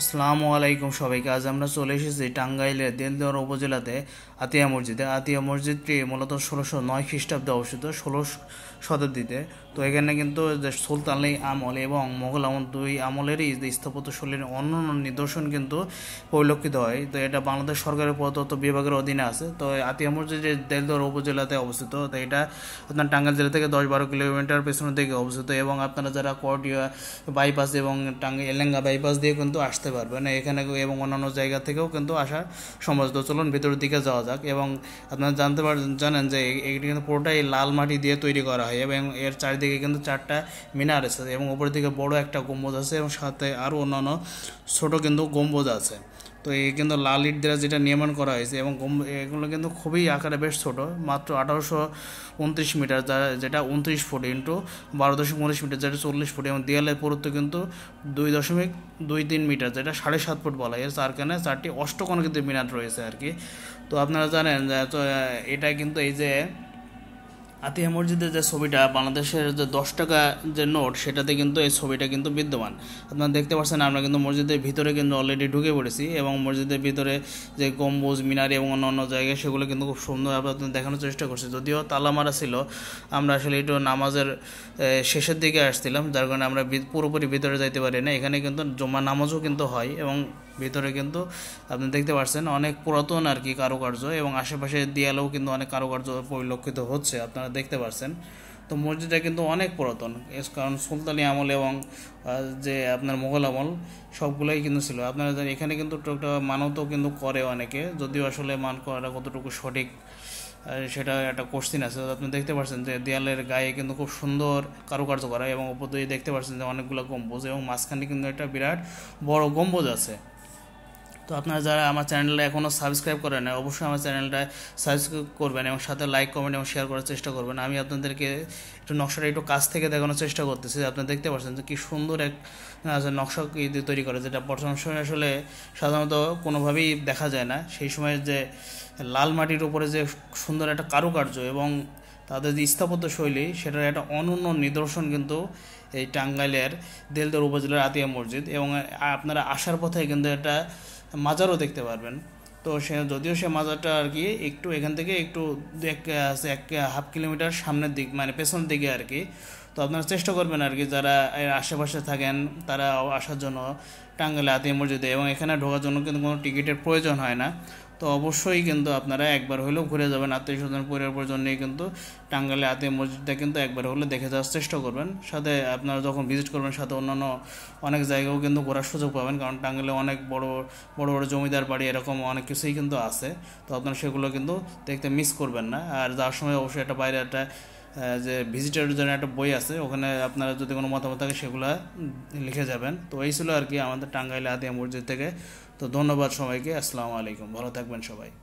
আসসালামু আলাইকুম সবাইকে আজ আমরা চলে এসেছি টাঙ্গাইলের দেলদর উপজেলাতে আতিয়া মসজিদ আতিয়া মসজিদটি মূলত ষোলোশো নয় খ্রিস্টাব্দে অবস্থিত ষোলো শতাব্দীতে তো এখানে কিন্তু সুলতান আমল এবং মোগল আমল দুই আমলেরই স্থাপত্য শৈলীর অন্যান্য নিদর্শন কিন্তু পরিলক্ষিত হয় তো এটা বাংলাদেশ সরকারের প্রদত্ত বিভাগের অধীনে আছে তো আতিয়া মসজিদ দেলদর উপজেলাতে অবস্থিত তো এটা আপনার টাঙ্গাইল জেলা থেকে দশ বারো কিলোমিটার পেছনের দিকে অবস্থিত এবং আপনারা যারা কটিয়া বাইপাস এবং টাঙ্গাই এলেঙ্গা বাইপাস দিয়ে কিন্তু আসতে পারবেন এখানে এবং অন্যান্য জায়গা থেকেও কিন্তু আসার সমস্ত চলুন ভিতরের দিকে যাওয়া যায় যাক এবং আপনারা জানতে পার জানেন যে এটি কিন্তু পুরোটাই লাল মাটি দিয়ে তৈরি করা হয় এবং এর চারিদিকে কিন্তু চারটা মিনার আছে এবং উপরের দিকে বড় একটা গম্বুজ আছে এবং সাথে আরও অন্যান্য ছোট কিন্তু গম্বুজ আছে তো এই কিন্তু লাল ইট দ্বারা যেটা নির্মাণ করা হয়েছে এবং এগুলো কিন্তু খুবই আকারে বেশ ছোট মাত্র আঠারোশো উনত্রিশ মিটার যা যেটা উনত্রিশ ফুট ইন্টু বারো দশমিক উনিশ মিটার যেটা চল্লিশ ফুট এবং দেয়ালের পুরুত্ব কিন্তু দুই দশমিক দুই তিন মিটার যেটা সাড়ে সাত ফুট বলা হয় চারখানে চারটি অষ্টকোণ কিন্তু মিনার রয়েছে আর কি তো আপনারা জানেন এটা কিন্তু এই যে আতিয়া মসজিদের যে ছবিটা বাংলাদেশের যে দশ টাকা যে নোট সেটাতে কিন্তু এই ছবিটা কিন্তু বিদ্যমান আপনারা দেখতে পাচ্ছেন আমরা কিন্তু মসজিদের ভিতরে কিন্তু অলরেডি ঢুকে পড়েছি এবং মসজিদের ভিতরে যে গম্বুজ মিনারি এবং অন্য অন্য জায়গায় সেগুলো কিন্তু খুব সুন্দরভাবে আপনাদের দেখানোর চেষ্টা করছি যদিও তালা মারা ছিল আমরা আসলে একটু নামাজের শেষের দিকে আসছিলাম যার কারণে আমরা পুরোপুরি ভিতরে যাইতে পারি না এখানে কিন্তু জমা নামাজও কিন্তু হয় এবং ভিতরে কিন্তু আপনি দেখতে পাচ্ছেন অনেক পুরাতন আর কি কারুকার্য এবং আশেপাশে দেয়ালেও কিন্তু অনেক কারুকার্য পরিলক্ষিত হচ্ছে আপনারা দেখতে পারছেন তো মসজিদটা কিন্তু অনেক পুরাতন কারণ সুলতানি আমল এবং যে আপনার মোগল আমল সবগুলোই কিন্তু ছিল আপনারা জানেন এখানে কিন্তু একটা মানতও কিন্তু করে অনেকে যদিও আসলে মান করাটা কতটুকু সঠিক সেটা একটা কোশ্চিন আছে আপনি দেখতে পাচ্ছেন যে দেয়ালের গায়ে কিন্তু খুব সুন্দর কারুকার্য করা এবং উপর দিয়ে দেখতে পাচ্ছেন যে অনেকগুলো গম্বুজ এবং মাঝখানে কিন্তু একটা বিরাট বড় গম্বুজ আছে তো আপনারা যারা আমার চ্যানেলটা এখনও সাবস্ক্রাইব করেন অবশ্যই আমার চ্যানেলটা সাবস্ক্রাইব করবেন এবং সাথে লাইক কমেন্ট এবং শেয়ার করার চেষ্টা করবেন আমি আপনাদেরকে একটু নকশাটা একটু কাছ থেকে দেখানোর চেষ্টা করতেছি আপনারা দেখতে পাচ্ছেন যে কী সুন্দর এক নকশা তৈরি করে যেটা বর্তমান সময় আসলে সাধারণত কোনোভাবেই দেখা যায় না সেই সময়ের যে লাল মাটির উপরে যে সুন্দর একটা কারুকার্য এবং তাদের যে স্থাপত্য শৈলী সেটার একটা অনন্য নিদর্শন কিন্তু এই টাঙ্গাইলের দেলদর উপজেলার আতিয়া মসজিদ এবং আপনারা আসার পথে কিন্তু একটা মাজারও দেখতে পারবেন তো সে যদিও সে মাজারটা আর কি একটু এখান থেকে একটু এক এক হাফ কিলোমিটার সামনের দিক মানে পেছনের দিকে আর কি তো আপনারা চেষ্টা করবেন আর কি যারা এর আশেপাশে থাকেন তারা আসার জন্য টাঙ্গালে আতিয়া মসজিদে এবং এখানে ঢোকার জন্য কিন্তু কোনো টিকিটের প্রয়োজন হয় না তো অবশ্যই কিন্তু আপনারা একবার হলেও ঘুরে যাবেন আত্মীয় স্বজন পরিবার পরিজন্যই কিন্তু টাঙ্গালে আতে মসজিদটা কিন্তু একবার হলে দেখে যাওয়ার চেষ্টা করবেন সাথে আপনারা যখন ভিজিট করবেন সাথে অন্যান্য অনেক জায়গাও কিন্তু ঘোরার সুযোগ পাবেন কারণ টাঙ্গালে অনেক বড় বড় বড় জমিদার বাড়ি এরকম অনেক কিছুই কিন্তু আছে তো আপনারা সেগুলো কিন্তু দেখতে মিস করবেন না আর যাওয়ার সময় অবশ্যই একটা বাইরে একটা যে ভিজিটারের জন্য একটা বই আছে ওখানে আপনারা যদি কোনো মতামত থাকে সেগুলো লিখে যাবেন তো এই ছিল আর কি আমাদের টাঙ্গাইলে আদিয়া মসজিদ থেকে তো ধন্যবাদ সবাইকে আসসালামু আলাইকুম ভালো থাকবেন সবাই